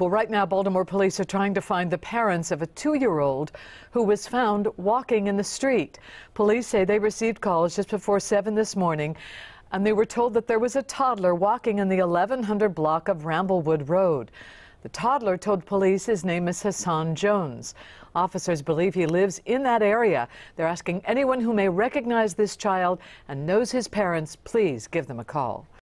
Well, right now, Baltimore police are trying to find the parents of a two-year-old who was found walking in the street. Police say they received calls just before 7 this morning, and they were told that there was a toddler walking in the 1100 block of Ramblewood Road. The toddler told police his name is Hassan Jones. Officers believe he lives in that area. They're asking anyone who may recognize this child and knows his parents, please give them a call.